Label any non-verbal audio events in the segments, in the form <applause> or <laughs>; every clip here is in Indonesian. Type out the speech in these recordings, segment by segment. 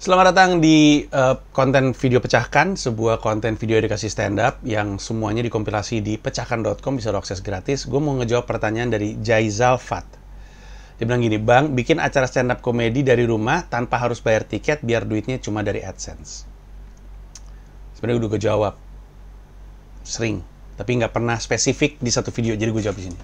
Selamat datang di uh, konten video pecahkan, sebuah konten video edukasi stand up yang semuanya dikompilasi di pecahkan.com bisa diakses gratis. Gue mau ngejawab pertanyaan dari Jaisal Fat. Dia bilang gini, Bang, bikin acara stand up komedi dari rumah tanpa harus bayar tiket biar duitnya cuma dari AdSense. Sebenarnya gue udah gue jawab. Sering, tapi nggak pernah spesifik di satu video, jadi gue jawab di sini.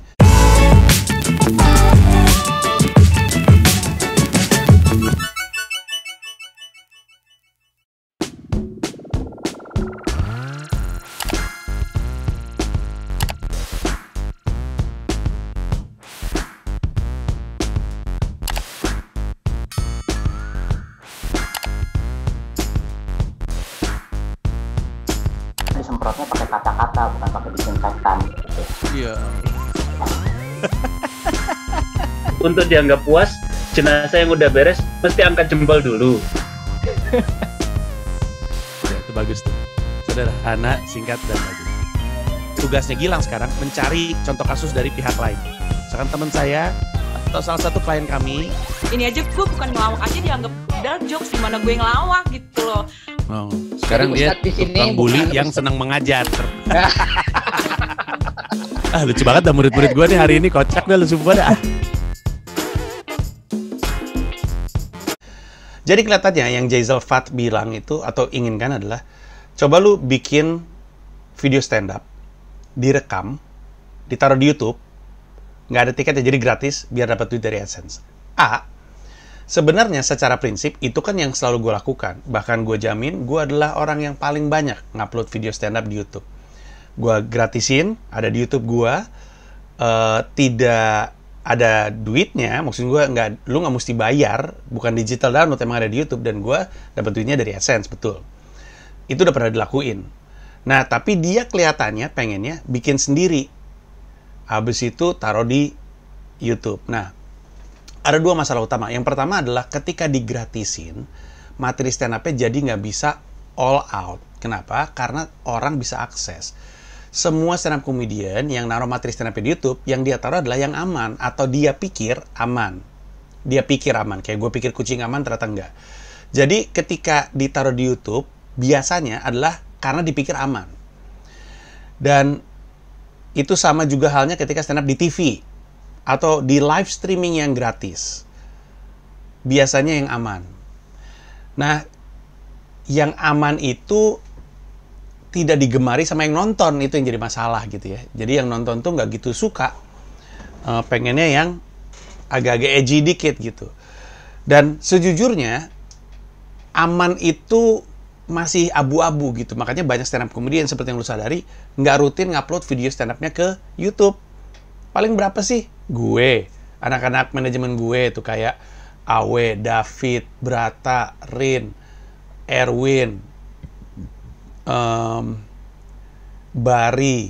semprotnya pakai kata-kata bukan pakai disinfektan iya <laughs> untuk dianggap puas jenazah yang udah beres mesti angkat jempol dulu itu bagus tuh sederhana singkat dan bagus tugasnya Gilang sekarang mencari contoh kasus dari pihak lain misalkan teman saya atau salah satu klien kami ini aja gue bukan ngelawak aja dianggap dark jokes gimana gue ngelawak gitu loh oh sekarang dia di sini bully yang senang mengajar <laughs> ah lucu banget dah murid-murid gue nih hari ini kocak dah lu semua dah Jadi kelihatannya yang Jaisal Fat bilang itu atau inginkan adalah coba lu bikin video stand up, direkam, ditaruh di YouTube, nggak ada tiket ya jadi gratis biar dapat duit dari AdSense. A, Sebenarnya secara prinsip itu kan yang selalu gue lakukan. Bahkan gue jamin gue adalah orang yang paling banyak ngupload video stand up di YouTube. Gue gratisin, ada di YouTube gue. Uh, tidak ada duitnya, maksud gue nggak, lu nggak mesti bayar, bukan digital download emang ada di YouTube dan gue dapat duitnya dari AdSense betul. Itu udah pernah dilakuin. Nah tapi dia kelihatannya pengennya bikin sendiri. Habis itu taruh di YouTube. Nah ada dua masalah utama. Yang pertama adalah ketika digratisin, materi stand up-nya jadi nggak bisa all out. Kenapa? Karena orang bisa akses. Semua stand up comedian yang naruh materi stand up di YouTube, yang dia taruh adalah yang aman atau dia pikir aman. Dia pikir aman, kayak gue pikir kucing aman ternyata enggak. Jadi ketika ditaruh di YouTube, biasanya adalah karena dipikir aman. Dan itu sama juga halnya ketika stand up di TV atau di live streaming yang gratis. Biasanya yang aman. Nah, yang aman itu tidak digemari sama yang nonton itu yang jadi masalah gitu ya. Jadi yang nonton tuh nggak gitu suka, e, pengennya yang agak-agak edgy dikit gitu. Dan sejujurnya aman itu masih abu-abu gitu. Makanya banyak stand up comedian seperti yang lu sadari nggak rutin ngupload video stand upnya ke YouTube. Paling berapa sih? gue, anak-anak manajemen gue itu kayak Awe, David, Brata, Rin, Erwin, um, Bari,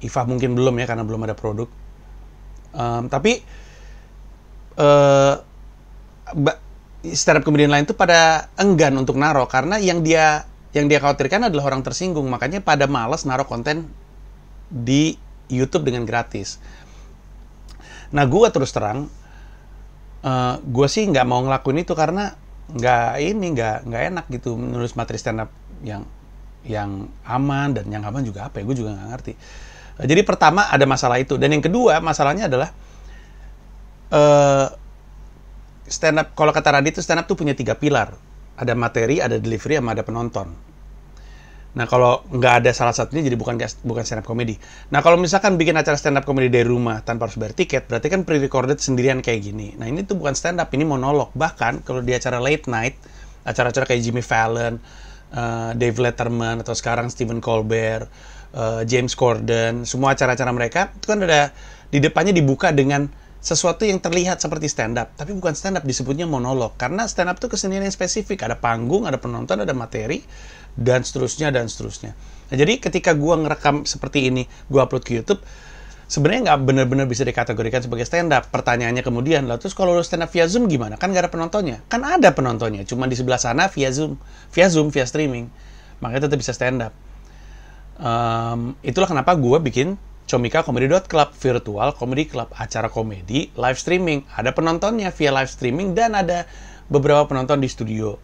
Iva mungkin belum ya karena belum ada produk. Um, tapi uh, eh, startup kemudian lain itu pada enggan untuk naro karena yang dia yang dia khawatirkan adalah orang tersinggung makanya pada males naro konten di YouTube dengan gratis Nah gue terus terang, uh, eh, gue sih nggak mau ngelakuin itu karena nggak ini nggak nggak enak gitu menulis materi stand up yang yang aman dan yang aman juga apa ya gue juga nggak ngerti. Eh, jadi pertama ada masalah itu dan yang kedua masalahnya adalah uh, eh, stand up kalau kata Radit itu stand up tuh punya tiga pilar ada materi ada delivery sama ada penonton Nah kalau nggak ada salah satunya jadi bukan bukan stand up comedy. Nah kalau misalkan bikin acara stand up comedy dari rumah tanpa harus bayar tiket, berarti kan pre-recorded sendirian kayak gini. Nah ini tuh bukan stand up, ini monolog. Bahkan kalau di acara late night, acara-acara kayak Jimmy Fallon, uh, Dave Letterman atau sekarang Stephen Colbert, uh, James Corden, semua acara-acara mereka itu kan ada di depannya dibuka dengan sesuatu yang terlihat seperti stand up, tapi bukan stand up disebutnya monolog karena stand up itu kesenian yang spesifik, ada panggung, ada penonton, ada materi dan seterusnya dan seterusnya. Nah, jadi ketika gua ngerekam seperti ini, gua upload ke YouTube, sebenarnya nggak benar-benar bisa dikategorikan sebagai stand up. Pertanyaannya kemudian, lalu terus kalau lu stand up via Zoom gimana? Kan gak ada penontonnya. Kan ada penontonnya, cuma di sebelah sana via Zoom, via Zoom, via streaming. Makanya tetap bisa stand up. Um, ehm, itulah kenapa gue bikin Comika Comedy Club virtual comedy club acara komedi live streaming. Ada penontonnya via live streaming dan ada beberapa penonton di studio.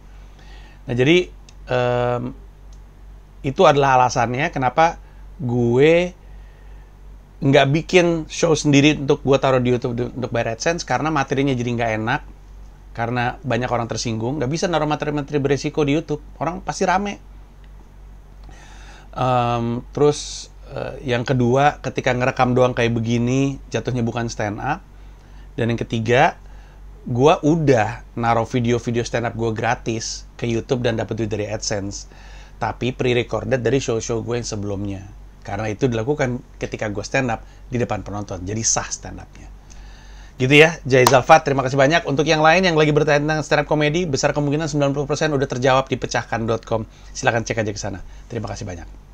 Nah jadi um, itu adalah alasannya kenapa gue nggak bikin show sendiri untuk gue taruh di YouTube untuk bayar AdSense karena materinya jadi nggak enak karena banyak orang tersinggung nggak bisa naruh materi-materi beresiko di YouTube orang pasti rame um, terus Eh, yang kedua, ketika ngerekam doang kayak begini, jatuhnya bukan stand up. Dan yang ketiga, gue udah naruh video-video stand up gue gratis ke YouTube dan dapat duit dari AdSense. Tapi pre-recorded dari show-show gue yang sebelumnya. Karena itu dilakukan ketika gue stand up di depan penonton. Jadi sah stand upnya. Gitu ya, Jai Zalfat, terima kasih banyak. Untuk yang lain yang lagi bertanya tentang stand up komedi, besar kemungkinan 90% udah terjawab di pecahkan.com. Silahkan cek aja ke sana. Terima kasih banyak.